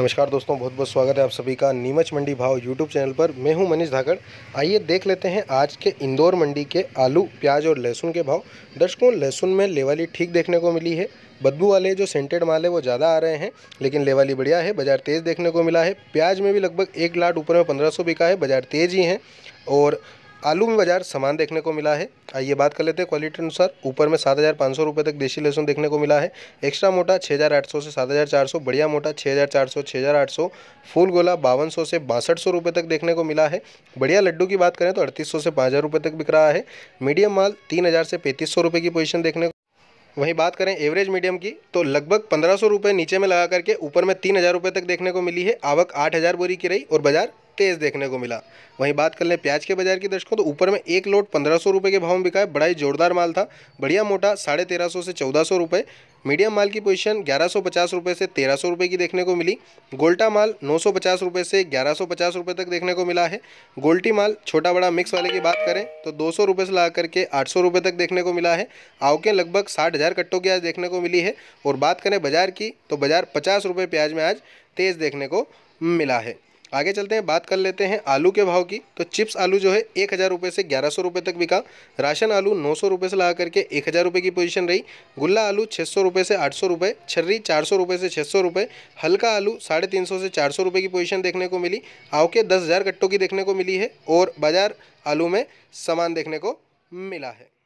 नमस्कार दोस्तों बहुत बहुत स्वागत है आप सभी का नीमच मंडी भाव यूट्यूब चैनल पर मैं हूं मनीष धाकड़ आइए देख लेते हैं आज के इंदौर मंडी के आलू प्याज और लहसुन के भाव दर्शकों लहसुन में लेवाली ठीक देखने को मिली है बदबू वाले जो सेंटेड माल है वो ज़्यादा आ रहे हैं लेकिन लेवाली बढ़िया है बाज़ार तेज़ देखने को मिला है प्याज में भी लगभग एक लाट ऊपर में पंद्रह बिका है बाज़ार तेज़ ही है और आलू में बाजार समान देखने को मिला है आइए बात कर लेते हैं क्वालिटी अनुसार ऊपर में सात हज़ार पाँच सौ रुपये तक देसी लहसुन देखने को मिला है एक्स्ट्रा मोटा छः हज़ार आठ सौ से सात हज़ार चार सौ बढ़िया मोटा छः हज़ार चार सौ छः हज़ार आठ सौ फूल गोला बावन सौ से बासठ सौ रुपये तक देखने को मिला है बढ़िया लड्डू की बात करें तो अड़तीस सौ से पाँच हज़ार रुपये तक बिक रहा है मीडियम माल तीन हज़ार से पैंतीस सौ रुपये की पोजीशन देखने को वहीं बात करें एवरेज मीडियम की तो लगभग पंद्रह सौ रुपये नीचे में लगा करके ऊपर में तीन हज़ार रुपये तक देखने को मिली है आवक आठ हज़ार बोरी की रही और बाजार तेज़ देखने को मिला वहीं बात कर लें प्याज के बाजार की दर्शकों तो ऊपर में एक लोट पंद्रह सौ रुपये के भाव में बिका है बड़ा ही जोरदार माल था बढ़िया मोटा साढ़े तेरह सौ से चौदह सौ रुपये मीडियम माल की पोजीशन ग्यारह सौ पचास रुपये से तेरह सौ रुपये की देखने को मिली गोल्टा माल नौ सौ पचास रुपये से ग्यारह सौ पचास रुपये तक देखने को मिला है गोल्टी माल छोटा बड़ा मिक्स वाले की बात करें तो दो सौ रुपये से ला करके आठ सौ रुपये तक देखने को मिला है आवकें लगभग साठ हज़ार कट्टों की आज देखने को मिली है और बात करें बाज़ार की तो बाज़ार पचास रुपये प्याज में आज तेज़ देखने को मिला है आगे चलते हैं बात कर लेते हैं आलू के भाव की तो चिप्स आलू जो है एक हज़ार रुपये से ग्यारह सौ रुपये तक बिका राशन आलू नौ सौ रुपये से लगा करके एक हज़ार रुपये की पोजीशन रही गुल्ला आलू छः सौ रुपये से आठ सौ रुपये छर्री चार सौ रुपये से छः सौ रुपये हल्का आलू साढ़े तीन सौ से चार सौ रुपये की पोजिशन देखने को मिली आवके दस हज़ार कट्टों की देखने को मिली है और बाजार आलू में सामान देखने को मिला है